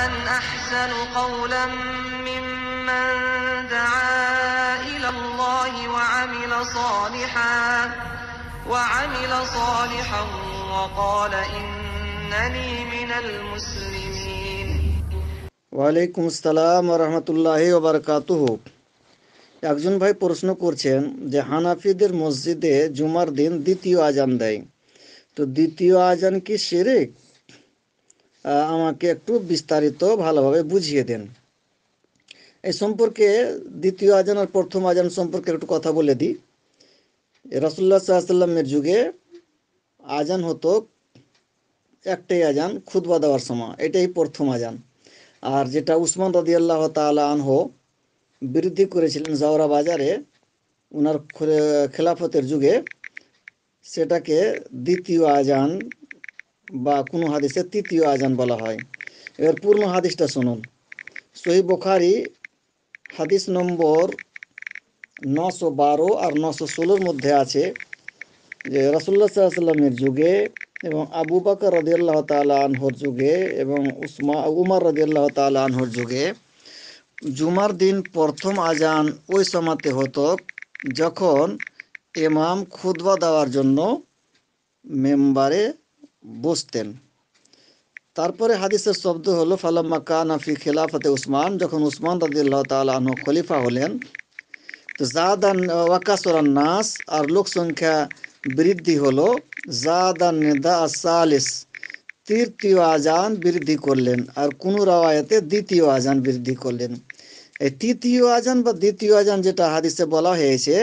ওয়ালাইকুম আসসালাম রহমতুল্লাহ ওবরকাতুহ একজন ভাই প্রশ্ন করছেন যে হানাফিদের মসজিদে জুমার দিন দ্বিতীয় আজান দেয় তো দ্বিতীয় আজান কি শিরিক আমাকে একটু বিস্তারিত ভালোভাবে বুঝিয়ে দেন এই সম্পর্কে দ্বিতীয় আজান আর প্রথম আজান সম্পর্কে একটু কথা বলে দিই রসুল্লা সাল্লামের যুগে আজান হতো একটাই আজান খুদবা দেওয়ার সময় এটাই প্রথম আজান আর যেটা উসমান রদি আল্লাহ তালা আনহ বৃদ্ধি করেছিলেন জাওরা বাজারে ওনার খেলাফতের যুগে সেটাকে দ্বিতীয় আজান বা কোনো হাদিসের তৃতীয় আজান বলা হয় এবার পূর্ণ হাদিসটা শুনুন সহি বোখারি হাদিস নম্বর নশো বারো আর নশো ষোলোর মধ্যে আছে যে রসুল্লা সাল্লামের যুগে এবং আবু বাকর রদিয়াল্লাহ তালা আনহর যুগে এবং উসমা উমার রদিয়াল্লাহ তালা আনহর যুগে জুমার দিন প্রথম আজান ওই সমাতে হতো যখন এমাম খুদবা দেওয়ার জন্য মেম্বারে বসতেন তারপরে হাদিসের শব্দ হলো ফালাম্মা কানাফি খেলাফতে উসমান যখন উসমান রাজিল্লাহ তালন খলিফা হলেন তো জাদান ওয়াকাসরান নাস আর লোক সংখ্যা বৃদ্ধি হলো জাদান নেদা সালিস তৃতীয় আজান বৃদ্ধি করলেন আর কোন রাওয়ায়তে দ্বিতীয় আজান বৃদ্ধি করলেন এই তৃতীয় আজান বা দ্বিতীয় আজান যেটা হাদিসে বলা হয়েছে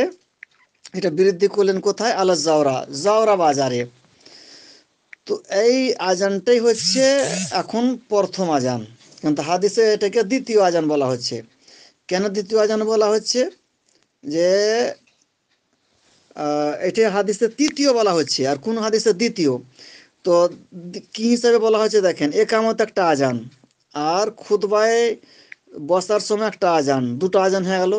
এটা বৃদ্ধি করলেন কোথায় আলা জাওরা জাওরা বাজারে তো এই আজানটাই হচ্ছে এখন প্রথম আজান কিন্তু হাদিসে এটাকে দ্বিতীয় আজান বলা হচ্ছে কেন দ্বিতীয় আজান বলা হচ্ছে যে এটা হাদিসে তৃতীয় বলা হচ্ছে আর কোন হাদিসে দ্বিতীয় তো কি হিসাবে বলা হয়েছে দেখেন একামত একটা আজান আর খুদবায় বসার সময় একটা আজান দুটো আজান হয়ে গেল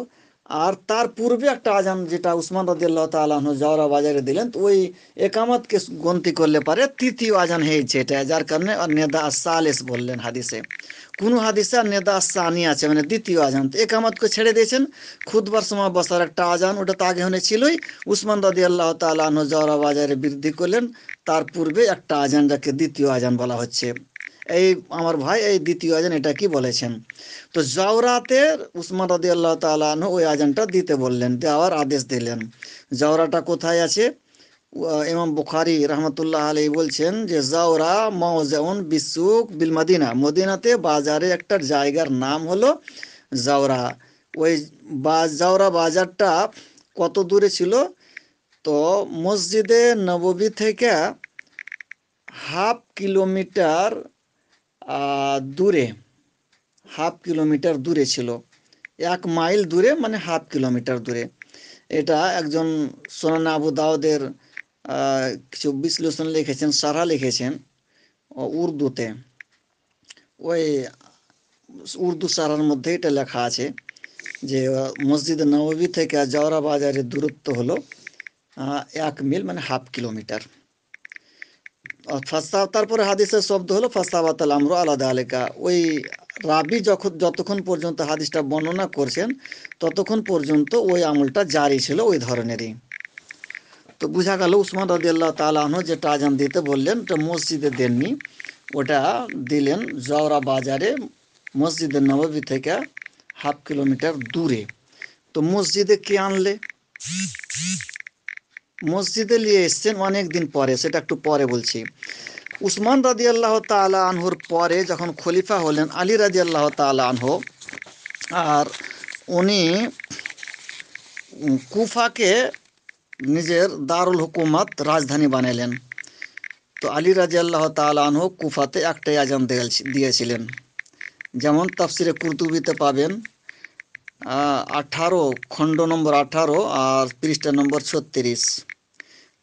আর তার পূর্বে একটা আজান যেটা উসমান রদিয়াল্লাহ তালন জাওরা বাজারে দিলেন তো ওই একামতকে গন্তি করলে পারে তৃতীয় আজান হয়েছে এটা যার কারণে নেদা সালেস বললেন হাদিসে কোনো হাদিসে আর নেদা সানি আছে মানে দ্বিতীয় আজান তো একামতকে ছেড়ে দিয়েছেন খুদবার সময় বসার একটা আজান ওটা তো আগে হনে ছিলই উসমান রদিয়াল্লাহ তালন জাওরা বাজারে বৃদ্ধি করলেন তার পূর্বে একটা আজান যাকে দ্বিতীয় আজান বলা হচ্ছে এই আমার ভাই এই দ্বিতীয় আজান এটা কি বলেছেন তো জওরাতে উসমান রাদি আল্লাহ তালন ওই আজানটা দিতে বললেন দেওয়ার আদেশ দিলেন জওরাটা কোথায় আছে ইমাম বুখারি রহমতুল্লাহ আলী বলছেন যে জাওরা মাউজাউন বিসুক বিল মদিনা মদিনাতে বাজারে একটা জায়গার নাম হলো জাওরা ওই জাওরা বাজারটা কত দূরে ছিল তো মসজিদে নববী থেকে হাফ কিলোমিটার দূরে হাফ কিলোমিটার দূরে ছিল এক মাইল দূরে মানে হাফ কিলোমিটার দূরে এটা একজন সোনান আবু দাওদের কিছু বিশ্লেষণ লিখেছেন সারা লিখেছেন উর্দুতে ওই উর্দু সারার মধ্যে এটা লেখা আছে যে মসজিদ নবী থেকে জওরা বাজারের দূরত্ব হলো এক মিল মানে হাফ কিলোমিটার তারপরে হাদিসের শব্দ হলো ফাস্তাবাতাল আমরু আলাদা আলেকা ওই রাবি যখন যতক্ষণ পর্যন্ত হাদিসটা বর্ণনা করছেন ততক্ষণ পর্যন্ত ওই আমলটা জারি ছিল ওই ধরনেরই তো বোঝা গেল উসমান রদিয়াল্লাহ তালাহন যেটা আজান দিতে বললেন ওটা মসজিদে দেননি ওটা দিলেন জওরা বাজারে মসজিদের নবাবী থেকে হাফ কিলোমিটার দূরে তো মসজিদে কে আনলে মসজিদে নিয়ে এসছেন অনেক দিন পরে সেটা একটু পরে বলছি উসমান রাজি আল্লাহ তালা আনহুর পরে যখন খলিফা হলেন আলী রাজি আল্লাহ তালা আনহু আর উনি কুফাকে নিজের দারুল হুকুমত রাজধানী বানালেন তো আলী রাজি আল্লাহ তালানহ কুফাতে একটাই আজান দিয়েছিলেন যেমন তাফসিরে কুরতুবিতে পাবেন আঠারো খণ্ড নম্বর আঠারো আর পৃষ্ঠা নম্বর ছত্রিশ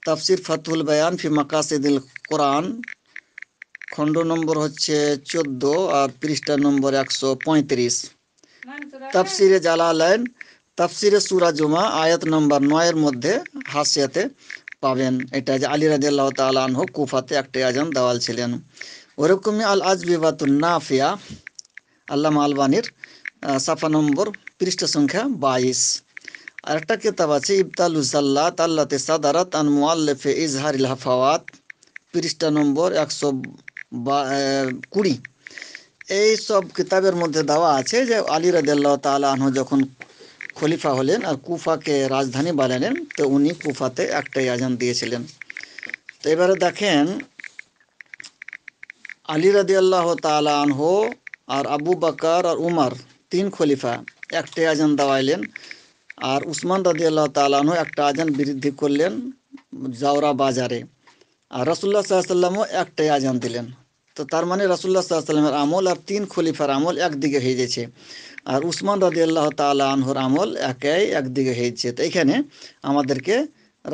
তাফসির ফাতুল বায়ান ফি মাকাসিদুল কোরআন খণ্ড নম্বর হচ্ছে চোদ্দ আর পৃষ্ঠা নম্বর একশো পঁয়ত্রিশ তাফসিরে জালালাইন তাফসিরে সুরা জুমা আয়াত নম্বর নয়ের মধ্যে হাসিয়াতে পাবেন এটা যে আলী রাজিয়াল্লাহ হোক কুফাতে একটা আজান দেওয়াল ছিলেন ওরকমই আল আজবিবাতুন নাফিয়া আল্লাহ আলবানির সাফা নম্বর পৃষ্ঠা সংখ্যা বাইশ আরেকটা কিতাব আছে ইবতালু জাল্লাত আল্লাতে সাদারাত আন ইজহার ইল হাফাওয়াত পৃষ্ঠা নম্বর একশো কুড়ি এই সব কিতাবের মধ্যে দেওয়া আছে যে আলী রাদিয়াল্লাহ তাআলা আনহু যখন খলিফা হলেন আর কুফাকে রাজধানী বানালেন তো উনি কুফাতে একটাই আজান দিয়েছিলেন তো এবারে দেখেন আলী রাদিয়াল্লাহ তাআলা আনহো আর আবু বাকার আর উমার তিন খলিফা একটাই আজান দেওয়াইলেন আর উসমান রাজি আল্লাহ তালাহ একটা আজান বৃদ্ধি করলেন জাওরা বাজারে আর রসুল্লাহ সাল্লামও একটাই আজান দিলেন তো তার মানে রাসুল্লাহ সাল্লামের আমল আর তিন খলিফার আমল একদিকে হয়ে গেছে আর উসমান রাজি আল্লাহ তালা আনহর আমল একাই একদিকে হয়েছে তো এখানে আমাদেরকে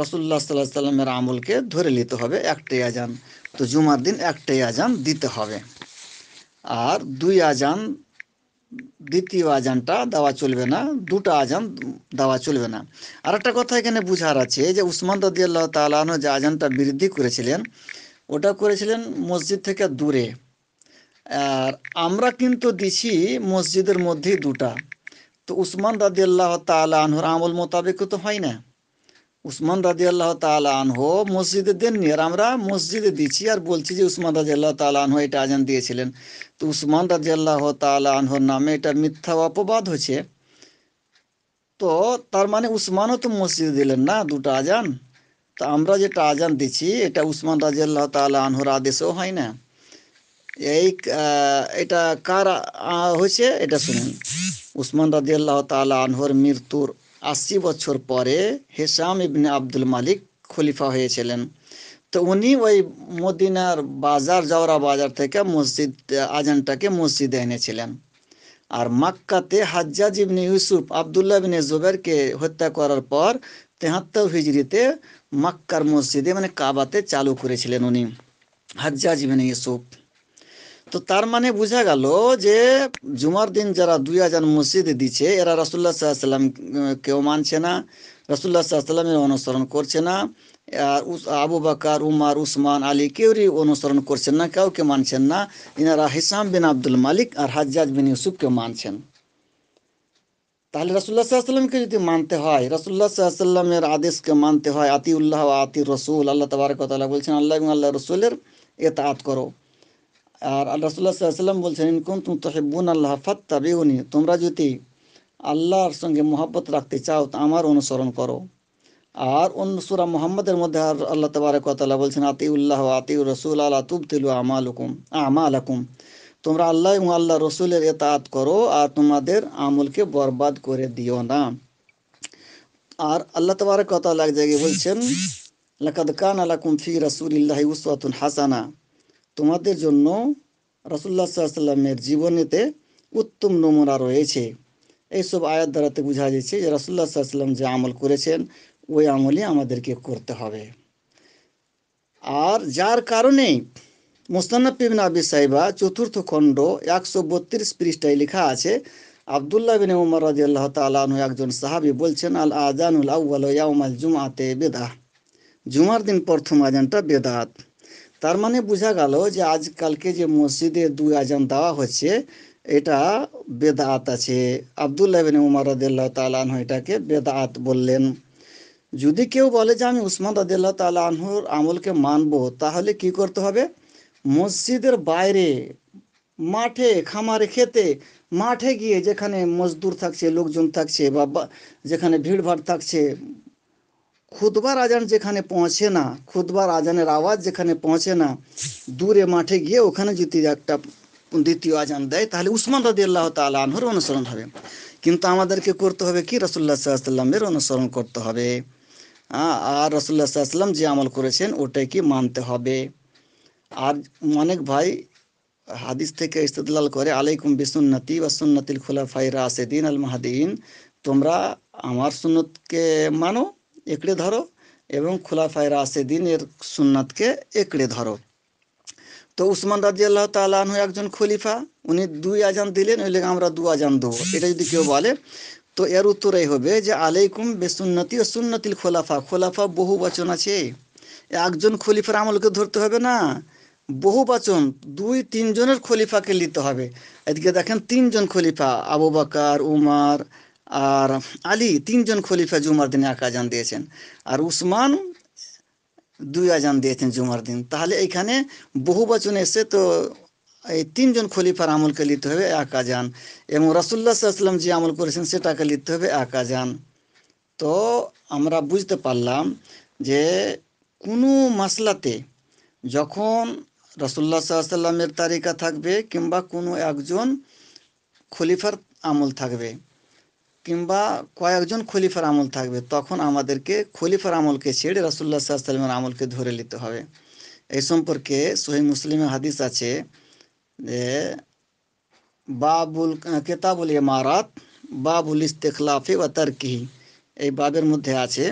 রসুল্লাহ সাল্লাহ সাল্লামের আমলকে ধরে নিতে হবে একটাই আজান তো জুমার দিন একটাই আজান দিতে হবে আর দুই আজান দ্বিতীয় আজানটা দেওয়া চলবে না দুটা আজান দেওয়া চলবে না আর একটা কথা এখানে বুঝার আছে যে উসমান রদিয়াল্লাহ তালানো যে আজানটা বৃদ্ধি করেছিলেন ওটা করেছিলেন মসজিদ থেকে দূরে আর আমরা কিন্তু দিছি মসজিদের মধ্যেই দুটা তো উসমান রাদিয়াল্লাহ তালা আনহুর আমল মোতাবেক তো হয় না উসমান রাজি আল্লাহ তালা আনহো মসজিদে দেননি আর আমরা মসজিদে দিচ্ছি আর বলছি যে উসমান রাজি আল্লাহ তালা আনহো এটা আজান দিয়েছিলেন তো উসমান রাজি আল্লাহ তালা আনহোর নামে এটা মিথ্যা অপবাদ হয়েছে তো তার মানে উসমানও তো মসজিদে দিলেন না দুটো আজান তো আমরা যেটা আজান দিচ্ছি এটা উসমান রাজি আল্লাহ তালা আনহোর আদেশও হয় না এই এটা কার হয়েছে এটা শুনুন উসমান রাজি আল্লাহ তালা আনহোর মৃত্যুর আশি বছর পরে হেসাম ইবনে আব্দুল মালিক খলিফা হয়েছিলেন তো উনি ওই মদিনার বাজার জওরা বাজার থেকে মসজিদ আজানটাকে মসজিদে এনেছিলেন আর মাক্কাতে হাজ্জাজ ইবনে ইউসুফ আবদুল্লাহ ইবনে জুবেরকে হত্যা করার পর তেহাত্তর হিজড়িতে মাক্কার মসজিদে মানে কাবাতে চালু করেছিলেন উনি হাজ্জাজ ইবনে ইউসুফ তো তার মানে বোঝা গেল যে জুমার দিন যারা দুই হাজার মসজিদে দিচ্ছে এরা রাসুল্লাহ সাল্লাম কেউ মানছে না রাসুল্লাহ সাল্লামের অনুসরণ করছে না আর আবু বাকার উমার উসমান আলী কেউরই অনুসরণ করছেন না কাউকে মানছেন না এনারা হিসাম বিন আব্দুল মালিক আর হাজ্জাজ বিন ইউসুফকে মানছেন তাহলে রসুল্লা সাল্লামকে যদি মানতে হয় রসুল্লাহ সাল্লামের আদেশকে মানতে হয় আতিউল্লাহ আতি রসুল আল্লাহ তবরকতাল্লাহ বলছেন আল্লাহ এবং আল্লাহ রসুলের এত করো আর আল্লাহ সাল্লাম বলছেন কোন তুমি বোন আল্লাহ ফাত্তা বেগুনি তোমরা যদি আল্লাহর সঙ্গে মোহাব্বত রাখতে চাও তো আমার অনুসরণ করো আর অন্য সুরা মোহাম্মদের মধ্যে আর আল্লাহ তবরকতলা বলছেন আতিউল্লাহ আতিউ রসুল আল্লাহ তুব তিলু আমা আলাকুম তোমরা আল্লাহ এবং আল্লাহ রসুলের এতাত করো আর তোমাদের আমলকে বরবাদ করে দিও না আর আল্লাহ তবরকতলা এক জায়গায় বলছেন লকদ কান আলাকুম ফি রসুলিল্লাহ উসওয়াতুন হাসানা তোমাদের জন্য রাসুল্লাহ সাল্লামের জীবনেতে উত্তম নমুনা রয়েছে এইসব আয়াত দ্বারাতে বোঝা যাচ্ছে যে রাসুল্লাহ সাল্লাম যে আমল করেছেন ওই আমলই আমাদেরকে করতে হবে আর যার কারণে মোস্তানাব আবি সাইবা চতুর্থ খণ্ড একশো বত্রিশ পৃষ্ঠায় লেখা আছে আবদুল্লাহ বিন উমর রাজি আল্লাহ তালু একজন সাহাবি বলছেন আল আজানুল আউ্বাল ইয়াউমাল জুমাতে বেদা জুমার দিন প্রথম আজানটা বেদাত তার মানে বোঝা গেল যে আজকালকে যে মসজিদে দুই আজান দেওয়া হচ্ছে এটা বেদাত আছে আবদুল্লাহ বিন উমার রদুল্লাহ তালহ এটাকে বেদাত বললেন যদি কেউ বলে যে আমি উসমান রদুল্লাহ তালহুর আমলকে মানব তাহলে কি করতে হবে মসজিদের বাইরে মাঠে খামারে খেতে মাঠে গিয়ে যেখানে মজদুর থাকছে লোকজন থাকছে বা যেখানে ভিড়ভাড় থাকছে খুদবার আজান যেখানে পৌঁছে না খুদবার আজানের আওয়াজ যেখানে পৌঁছে না দূরে মাঠে গিয়ে ওখানে যদি একটা দ্বিতীয় আজান দেয় তাহলে উসমান রাজি আল্লাহ তালা আনহর অনুসরণ হবে কিন্তু আমাদেরকে করতে হবে কি রসুল্লা সাল্লামের অনুসরণ করতে হবে আর রসুল্লা সাল্লাম যে আমল করেছেন ওটাই কি মানতে হবে আর অনেক ভাই হাদিস থেকে ইস্তদলাল করে আলাইকুম বিসুন্নতি বা সুন্নতিল খোলা ফাইরা আসেদিন আল মাহাদিন তোমরা আমার সুন্নতকে মানো একড়ে ধরো এবং খোলাফায় রাশেদিনের সুন্নাতকে একড়ে ধরো তো উসমান রাজি আল্লাহ তালু একজন খলিফা উনি দুই আজান দিলেন নইলে আমরা দু আজান দেবো এটা যদি কেউ বলে তো এর এই হবে যে আলাইকুম বেসুন্নতি ও সুন্নতিল খোলাফা খোলাফা বহু বচন আছে একজন খলিফার আমলকে ধরতে হবে না বহু বচন দুই তিনজনের খলিফাকে নিতে হবে এদিকে দেখেন তিনজন খলিফা আবু বাকার উমার আর আলী তিনজন খলিফা জুমার দিন এক আজান দিয়েছেন আর উসমান দুই আজান দিয়েছেন জুমার দিন তাহলে এখানে বহু বচন এসে তো এই তিনজন খলিফার আমলকে লিতে হবে এক আজান এবং রাসুল্লাহ সাল্লাম যে আমল করেছেন সেটাকে লিখতে হবে এক আজান তো আমরা বুঝতে পারলাম যে কোনো মাসলাতে যখন রসুল্লা সাল্লামের তারিকা থাকবে কিংবা কোনো একজন খলিফার আমল থাকবে কিংবা কয়েকজন খলিফার আমল থাকবে তখন আমাদেরকে খলিফার আমলকে ছেড়ে রাসুল্লাহ সাল্লামের আমলকে ধরে নিতে হবে এই সম্পর্কে সহি মুসলিমে হাদিস আছে যে বাবুল কেতাবুল ইমারাত বাবুল ইস্তেখলাফি বা তার্কিহি এই বাবের মধ্যে আছে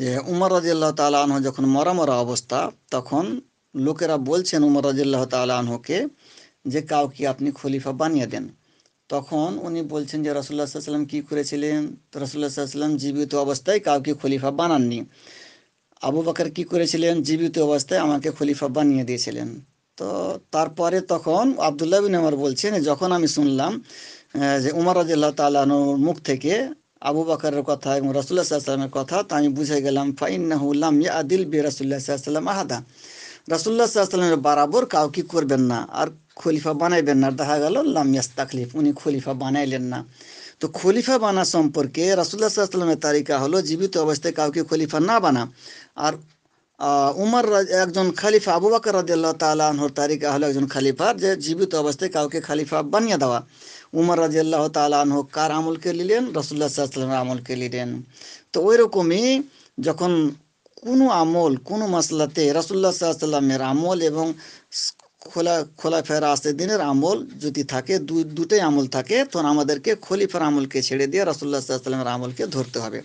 যে উমর রাজিল্লাহ তাল আনহ যখন মরা মরা অবস্থা তখন লোকেরা বলছেন উমর রাজিল্লাহ তাল আনহকে যে কাউকে আপনি খলিফা বানিয়ে দেন তখন উনি বলছেন যে রসুল্লাহ সাল্লাম কী করেছিলেন তো রসুল্লাহ সাল্লাম জীবিত অবস্থায় কাউকে খলিফা বানাননি আবু বাকর কী করেছিলেন জীবিত অবস্থায় আমাকে খলিফা বানিয়ে দিয়েছিলেন তো তারপরে তখন আবদুল্লাহ বিন আমার বলছেন যখন আমি শুনলাম যে উমার রাজিল্লাহ তালানোর মুখ থেকে আবু বাকরের কথা এবং রসুল্লাহ সাল্লামের কথা তা আমি বুঝে গেলাম ফাইন্নাহুল্লাম ইয়া আদিল বি রসুল্লাহ সাল্লাম আহাদা রাসুল্লাহামের বারাবর বরাবর কাউকে করবেন না আর খলিফা বানাইবেন না দেখা গেল লামিয়াস তাকলিফ উনি খলিফা বানাইলেন না তো খলিফা বানা সম্পর্কে রাসুল্লাহ সাল্লামের তালিকা হলো জীবিত অবস্থায় কাউকে খলিফা না বানা আর উমর একজন খালিফা আবু বাকর রাজিয়াল্লাহ তালাহর তারিকা হলো একজন খালিফা যে জীবিত অবস্থায় কাউকে খালিফা বানিয়ে দেওয়া উমর রাজিয়াল্লাহ তালাহ কার আমলকে নিলেন রসুল্লাহ সাল্লামের আমলকে নিলেন তো ওই রকমই যখন কোনো আমল কোনো মাসলাতে রাসুল্লাহ সাল্লামের আমল এবং খোলা খোলাফের দিনের আমল যদি থাকে দুই দুটোই আমল থাকে তখন আমাদেরকে খলিফার আমলকে ছেড়ে দিয়ে রাসুল্লাহ সাল্লামের আমলকে ধরতে হবে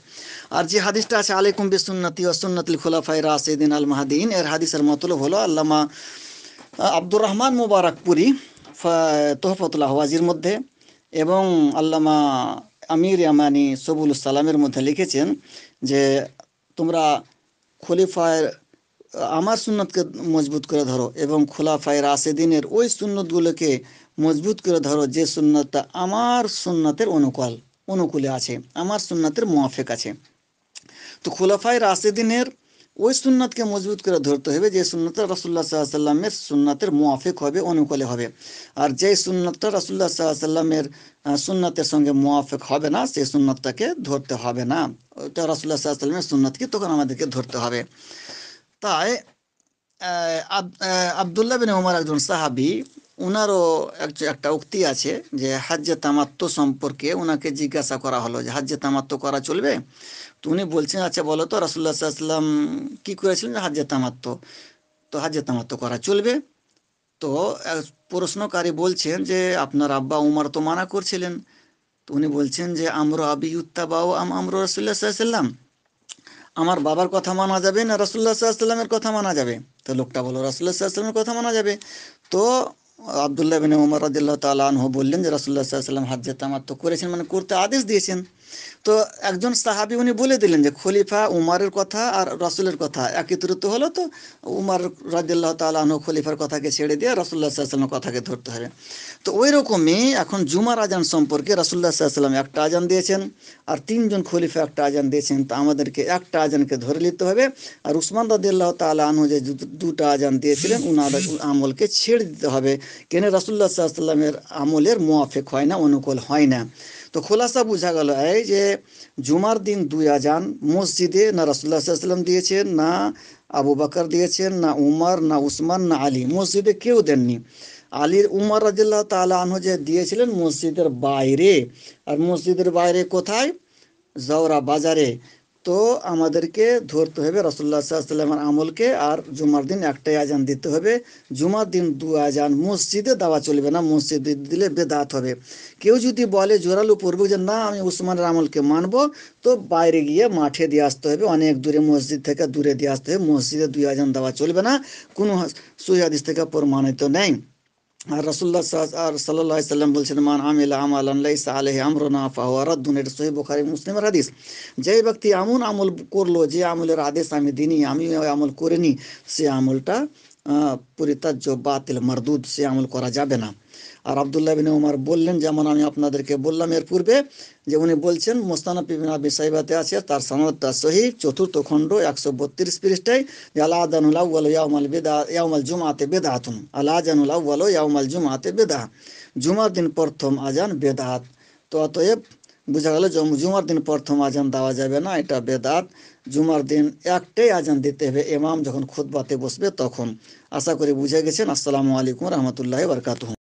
আর যে হাদিসটা আছে সুন্নতি ও সুন্নতুল খোলাফাই রাসেদিন আল মাহাদিন এর হাদিসের মতলব হলো আল্লামা আব্দুর রহমান মুবারকপুরি তোহফতুল্লাহ ওয়াজির মধ্যে এবং আল্লামা আমির ইয়ামানি সবুল সালামের মধ্যে লিখেছেন যে তোমরা খলিফায়ের আমার সুন্নতকে মজবুত করে ধরো এবং খোলাফায় রাশেদিনের ওই সুন্নতগুলোকে মজবুত করে ধরো যে সুন্নতটা আমার সুন্নতের অনুকূল অনুকূলে আছে আমার সুন্নতের মোয়াফেক আছে তো খোলাফায় রাশেদিনের ওই সুন্নাতকে মজবুত করে ধরতে হবে যে সুন্নাতটা রাসুল্লাহ সাল্লামের সুন্নাতের মুয়াফিক হবে অনুকূলে হবে আর যেই সুন্নাতটা রাসুল্লাহ সাল্লামের সুন্নাতের সঙ্গে মোয়াফেক হবে না সেই সুন্নাতটাকে ধরতে হবে না ওটা রাসুল্লাহ সাল্লামের সুন্নাতকে তখন আমাদেরকে ধরতে হবে তাই আবদুল্লাহ বিন উমার একজন সাহাবি ওনারও একটা উক্তি আছে যে হাজ্যে তামাত্ম সম্পর্কে ওনাকে জিজ্ঞাসা করা হলো যে হাজ্যে তামাত্ম করা চলবে তো উনি বলছেন আচ্ছা বলো তো রাসুল্লা সাল্লাম কী করেছিলেন যে হাজ্যে তামাত্ম তো হাজ্যে তামাত্ম করা চলবে তো প্রশ্নকারী বলছেন যে আপনার আব্বা উমার তো মানা করছিলেন তো উনি বলছেন যে আমর আবি উত্তাবাও আম আমর রাসুল্লাহ সাল্লাম আমার বাবার কথা মানা যাবে না রাসুল্লাহ সাল্লামের কথা মানা যাবে তো লোকটা বলো রাসুল্লাহ সাল্লামের কথা মানা যাবে তো আবদুল্লাহ বিন উমর রদুল্লাহ তাল বললেন যে রসুল্লাহ সাল্লাম হাজ্যে করেছেন মানে করতে আদেশ দিয়েছেন তো একজন সাহাবি উনি বলে দিলেন যে খলিফা উমারের কথা আর রসুলের কথা একত্রিত হলো তো উমার রাজিল্লাহ তালন খলিফার কথাকে ছেড়ে দিয়ে রসুল্লাহ সাল্লামের কথাকে ধরতে হবে তো ওই রকমই এখন জুমার আজান সম্পর্কে রসুল্লাহ সাল্লাম একটা আজান দিয়েছেন আর তিনজন খলিফা একটা আজান দিয়েছেন তো আমাদেরকে একটা আজানকে ধরে নিতে হবে আর উসমান রাজিল্লাহ তালু যে দুটা আজান দিয়েছিলেন উনার আমলকে ছেড়ে দিতে হবে কেন রসুল্লাহ সাল্লামের আমলের মোয়াফেক হয় না অনুকূল হয় না তো খোলাসা বোঝা গেল এই যে জুমার দিন দুই আজান মসজিদে না রাসুল্লাহ সাল্লাম দিয়েছেন না আবু বাকর দিয়েছেন না উমর না উসমান না আলী মসজিদে কেউ দেননি আলীর উমর রাজিল্লাহ তালা আহ যে দিয়েছিলেন মসজিদের বাইরে আর মসজিদের বাইরে কোথায় জওরা বাজারে তো আমাদেরকে ধরতে হবে রসুল্লাহ সাল্লামের আমলকে আর জুমার দিন একটাই আজান দিতে হবে জুমার দিন দু আজান মসজিদে দেওয়া চলবে না মসজিদে দিলে বেদাত হবে কেউ যদি বলে জোরালো পূর্বক যে না আমি উসমানের আমলকে মানব তো বাইরে গিয়ে মাঠে দিয়ে আসতে হবে অনেক দূরে মসজিদ থেকে দূরে দিয়ে আসতে হবে মসজিদে দুই আজান দেওয়া চলবে না কোনো সুহাদিস থেকে প্রমাণিত নেই আর রাসুল্লাহ আর সাল্লাহ সাল্লাম বলছেন মান আমিল আমাল আমর না আমরনা দুন এটা সহি বুখারি মুসলিমের হাদিস যে ব্যক্তি এমন আমল করলো যে আমলের আদেশ আমি দিনি আমি আমল করিনি সে আমলটা পরিত্যাজ্য বাতিল মারদুদ সে আমল করা যাবে না আর আবদুল্লাহ বিন উমার বললেন যেমন আমি আপনাদেরকে বললাম এর পূর্বে যে উনি বলছেন মোস্তানা পিবিন আবি সাইবাতে আছে তার সনদটা সহি চতুর্থ খণ্ড একশো বত্রিশ পৃষ্ঠায় যে আল্লাহ আদানুল্লাহ ইয়াউমাল বেদা ইয়াউমাল জুমাতে বেদা আতুন আল্লাহ আজানুল্লাহ ইয়াউমাল জুমাতে বেদা জুমার দিন প্রথম আজান বেদাত তো অতএব বোঝা গেল জুমার দিন প্রথম আজান দেওয়া যাবে না এটা বেদাত জুমার দিন একটাই আজান দিতে হবে এমাম যখন বাতে বসবে তখন আশা করি বুঝে গেছেন আসসালামু আলাইকুম রহমতুল্লাহ বরকাত